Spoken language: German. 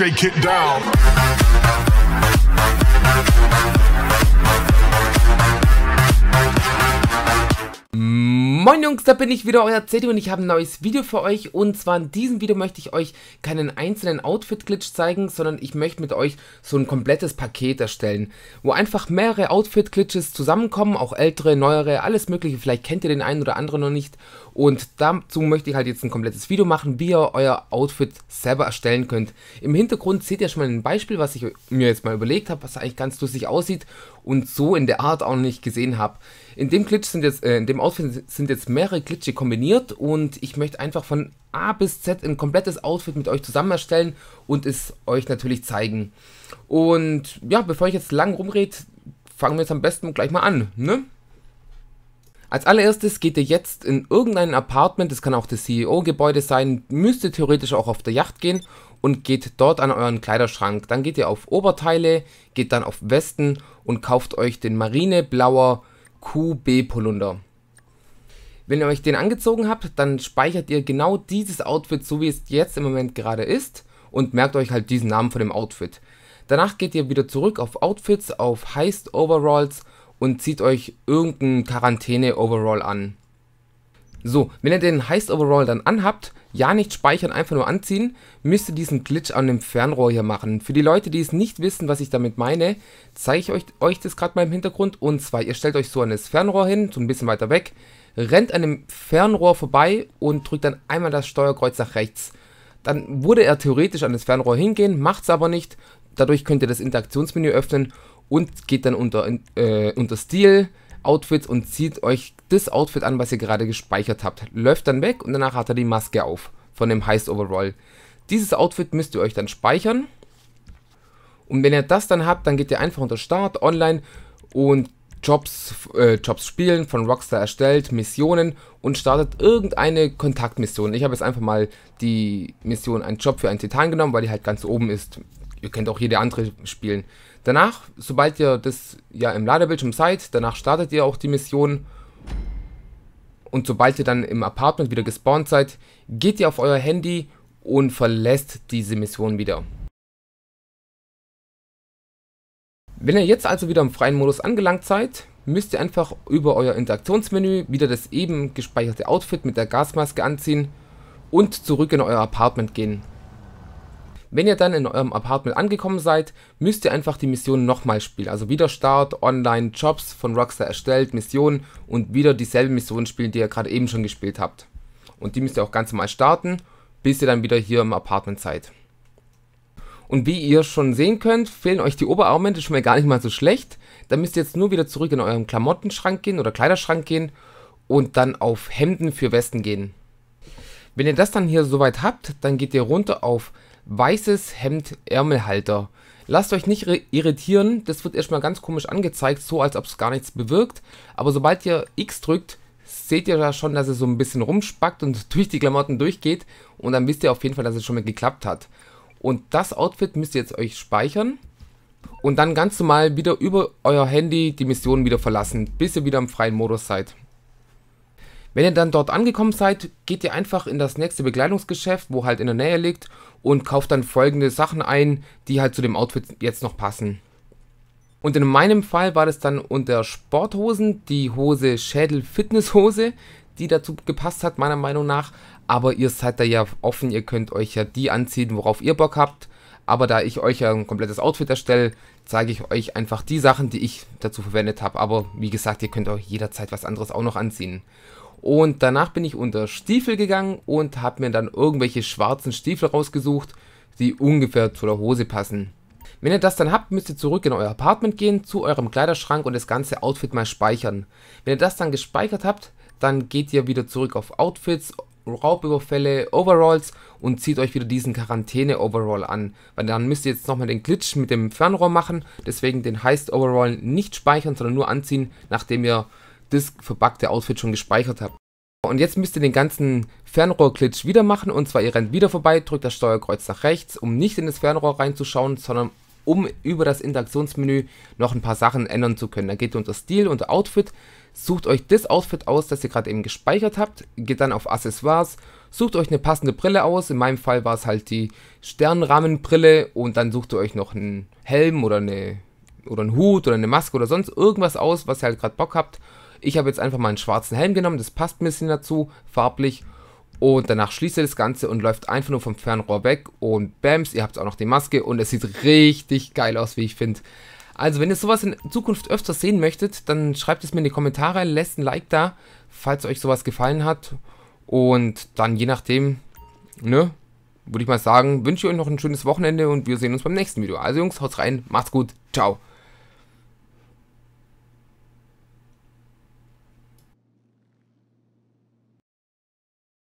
shake it down. Moin Jungs, da bin ich wieder, euer CD und ich habe ein neues Video für euch und zwar in diesem Video möchte ich euch keinen einzelnen Outfit-Glitch zeigen, sondern ich möchte mit euch so ein komplettes Paket erstellen, wo einfach mehrere Outfit-Glitches zusammenkommen, auch ältere, neuere, alles mögliche, vielleicht kennt ihr den einen oder anderen noch nicht und dazu möchte ich halt jetzt ein komplettes Video machen, wie ihr euer Outfit selber erstellen könnt. Im Hintergrund seht ihr schon mal ein Beispiel, was ich mir jetzt mal überlegt habe, was eigentlich ganz lustig aussieht und so in der Art auch noch nicht gesehen habe. In dem Glitch sind jetzt, äh, in dem Outfit sind jetzt mehrere Glitche kombiniert und ich möchte einfach von A bis Z ein komplettes Outfit mit euch zusammen erstellen und es euch natürlich zeigen. Und ja, bevor ich jetzt lang rumrede, fangen wir jetzt am besten gleich mal an, ne? Als allererstes geht ihr jetzt in irgendein Apartment, das kann auch das CEO-Gebäude sein, müsst ihr theoretisch auch auf der Yacht gehen und geht dort an euren Kleiderschrank. Dann geht ihr auf Oberteile, geht dann auf Westen und kauft euch den Marineblauer QB Polunder. Wenn ihr euch den angezogen habt, dann speichert ihr genau dieses Outfit, so wie es jetzt im Moment gerade ist und merkt euch halt diesen Namen von dem Outfit. Danach geht ihr wieder zurück auf Outfits, auf Heist Overalls und zieht euch irgendein Quarantäne-Overall an. So, wenn ihr den Heist-Overall dann anhabt, ja nicht speichern, einfach nur anziehen, müsst ihr diesen Glitch an dem Fernrohr hier machen. Für die Leute, die es nicht wissen, was ich damit meine, zeige ich euch, euch das gerade mal im Hintergrund. Und zwar, ihr stellt euch so an das Fernrohr hin, so ein bisschen weiter weg, rennt an dem Fernrohr vorbei und drückt dann einmal das Steuerkreuz nach rechts. Dann würde er theoretisch an das Fernrohr hingehen, macht es aber nicht. Dadurch könnt ihr das Interaktionsmenü öffnen und geht dann unter, äh, unter Stil, Outfits und zieht euch das Outfit an, was ihr gerade gespeichert habt. Läuft dann weg und danach hat er die Maske auf von dem Heist Overall. Dieses Outfit müsst ihr euch dann speichern. Und wenn ihr das dann habt, dann geht ihr einfach unter Start, Online und Jobs, äh, Jobs spielen, von Rockstar erstellt, Missionen und startet irgendeine Kontaktmission. Ich habe jetzt einfach mal die Mission Ein Job für einen Titan genommen, weil die halt ganz oben ist ihr könnt auch jede andere spielen. Danach, sobald ihr das ja im Ladebildschirm seid, danach startet ihr auch die Mission. Und sobald ihr dann im Apartment wieder gespawnt seid, geht ihr auf euer Handy und verlässt diese Mission wieder. Wenn ihr jetzt also wieder im freien Modus angelangt seid, müsst ihr einfach über euer Interaktionsmenü wieder das eben gespeicherte Outfit mit der Gasmaske anziehen und zurück in euer Apartment gehen. Wenn ihr dann in eurem Apartment angekommen seid, müsst ihr einfach die Mission nochmal spielen. Also wieder Start, Online, Jobs von Rockstar erstellt, Mission und wieder dieselbe Mission spielen, die ihr gerade eben schon gespielt habt. Und die müsst ihr auch ganz normal starten, bis ihr dann wieder hier im Apartment seid. Und wie ihr schon sehen könnt, fehlen euch die Oberarme, das ist schon mal gar nicht mal so schlecht. Dann müsst ihr jetzt nur wieder zurück in euren Klamottenschrank gehen oder Kleiderschrank gehen und dann auf Hemden für Westen gehen. Wenn ihr das dann hier soweit habt, dann geht ihr runter auf weißes Hemd Ärmelhalter. Lasst euch nicht irritieren, das wird erstmal ganz komisch angezeigt, so als ob es gar nichts bewirkt. Aber sobald ihr X drückt, seht ihr da schon, dass es so ein bisschen rumspackt und durch die Klamotten durchgeht. Und dann wisst ihr auf jeden Fall, dass es schon mal geklappt hat. Und das Outfit müsst ihr jetzt euch speichern. Und dann ganz normal wieder über euer Handy die Mission wieder verlassen, bis ihr wieder im freien Modus seid. Wenn ihr dann dort angekommen seid, geht ihr einfach in das nächste Bekleidungsgeschäft, wo halt in der Nähe liegt, und kauft dann folgende Sachen ein, die halt zu dem Outfit jetzt noch passen. Und in meinem Fall war das dann unter Sporthosen die Hose Schädel Fitness Hose, die dazu gepasst hat, meiner Meinung nach. Aber ihr seid da ja offen, ihr könnt euch ja die anziehen, worauf ihr Bock habt. Aber da ich euch ja ein komplettes Outfit erstelle, zeige ich euch einfach die Sachen, die ich dazu verwendet habe. Aber wie gesagt, ihr könnt euch jederzeit was anderes auch noch anziehen. Und danach bin ich unter Stiefel gegangen und habe mir dann irgendwelche schwarzen Stiefel rausgesucht, die ungefähr zu der Hose passen. Wenn ihr das dann habt, müsst ihr zurück in euer Apartment gehen, zu eurem Kleiderschrank und das ganze Outfit mal speichern. Wenn ihr das dann gespeichert habt, dann geht ihr wieder zurück auf Outfits, Raubüberfälle, Overalls und zieht euch wieder diesen Quarantäne-Overall an. Weil dann müsst ihr jetzt nochmal den Glitch mit dem Fernrohr machen, deswegen den Heist-Overall nicht speichern, sondern nur anziehen, nachdem ihr Disk verpackte Outfit schon gespeichert habt. Und jetzt müsst ihr den ganzen Fernrohrglitch wieder machen und zwar ihr rennt wieder vorbei, drückt das Steuerkreuz nach rechts, um nicht in das Fernrohr reinzuschauen, sondern um über das Interaktionsmenü noch ein paar Sachen ändern zu können. Da geht ihr unter Stil, unter Outfit, sucht euch das Outfit aus, das ihr gerade eben gespeichert habt, geht dann auf Accessoires, sucht euch eine passende Brille aus, in meinem Fall war es halt die Sternrahmenbrille und dann sucht ihr euch noch einen Helm oder eine oder einen Hut oder eine Maske oder sonst irgendwas aus, was ihr halt gerade Bock habt ich habe jetzt einfach mal einen schwarzen Helm genommen, das passt ein bisschen dazu, farblich. Und danach schließt er das Ganze und läuft einfach nur vom Fernrohr weg. Und bams, ihr habt auch noch die Maske und es sieht richtig geil aus, wie ich finde. Also wenn ihr sowas in Zukunft öfter sehen möchtet, dann schreibt es mir in die Kommentare, lasst ein Like da, falls euch sowas gefallen hat. Und dann je nachdem, ne, würde ich mal sagen, wünsche ich euch noch ein schönes Wochenende und wir sehen uns beim nächsten Video. Also Jungs, haut rein, macht's gut, ciao.